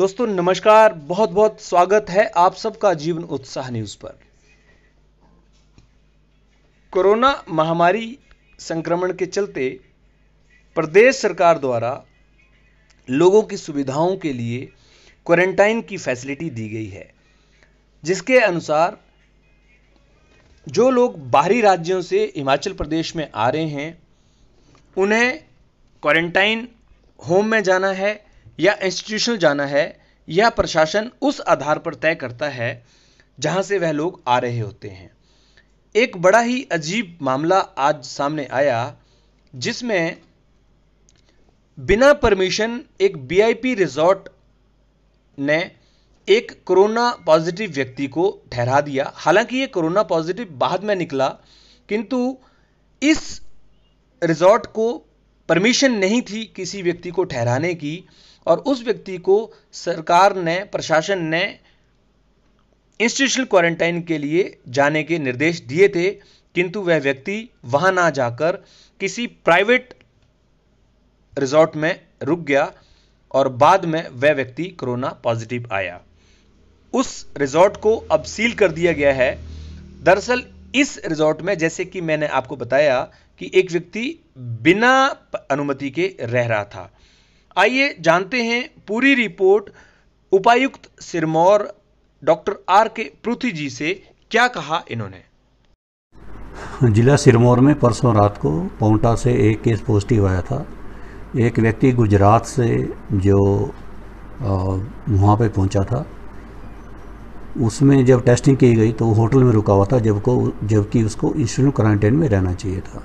दोस्तों नमस्कार बहुत बहुत स्वागत है आप सबका जीवन उत्साह न्यूज पर कोरोना महामारी संक्रमण के चलते प्रदेश सरकार द्वारा लोगों की सुविधाओं के लिए क्वारंटाइन की फैसिलिटी दी गई है जिसके अनुसार जो लोग बाहरी राज्यों से हिमाचल प्रदेश में आ रहे हैं उन्हें क्वारंटाइन होम में जाना है या इंस्टीट्यूशन जाना है या प्रशासन उस आधार पर तय करता है जहाँ से वह लोग आ रहे होते हैं एक बड़ा ही अजीब मामला आज सामने आया जिसमें बिना परमिशन एक बीआईपी रिजॉर्ट ने एक कोरोना पॉजिटिव व्यक्ति को ठहरा दिया हालांकि ये कोरोना पॉजिटिव बाद में निकला किंतु इस रिजॉर्ट को परमिशन नहीं थी किसी व्यक्ति को ठहराने की और उस व्यक्ति को सरकार ने प्रशासन ने इंस्टीट्यूशनल क्वारंटाइन के लिए जाने के निर्देश दिए थे किंतु वह व्यक्ति वहां ना जाकर किसी प्राइवेट रिजॉर्ट में रुक गया और बाद में वह व्यक्ति कोरोना पॉजिटिव आया उस रिजॉर्ट को अब सील कर दिया गया है दरअसल इस रिजॉर्ट में जैसे कि मैंने आपको बताया कि एक व्यक्ति बिना अनुमति के रह रहा था आइए जानते हैं पूरी रिपोर्ट उपायुक्त सिरमौर डॉक्टर आर के पृथ्वी जी से क्या कहा इन्होंने जिला सिरमौर में परसों रात को पौंटा से एक केस पॉजिटिव आया था एक व्यक्ति गुजरात से जो वहाँ पे पहुँचा था उसमें जब टेस्टिंग की गई तो होटल में रुका हुआ था जबकि जबकि उसको इंस्टीट्यूट क्वारंटाइन में रहना चाहिए था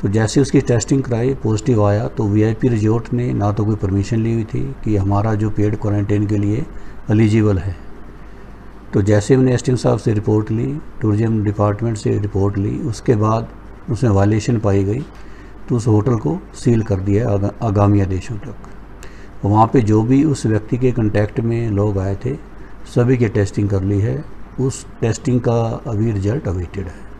तो जैसे उसकी टेस्टिंग कराई पॉजिटिव आया तो वीआईपी रिजॉर्ट ने ना तो कोई परमिशन ली हुई थी कि हमारा जो पेड क्वारंटाइन के लिए एलिजिबल है तो जैसे उन्हें एस साहब से रिपोर्ट ली टूरिज़म डिपार्टमेंट से रिपोर्ट ली उसके बाद उसमें वायलेशन पाई गई तो उस होटल को सील कर दिया आगा, आगामी आदेशों तक वहाँ पे जो भी उस व्यक्ति के कंटेक्ट में लोग आए थे सभी की टेस्टिंग कर ली है उस टेस्टिंग का अभी रिजल्ट अवेटेड है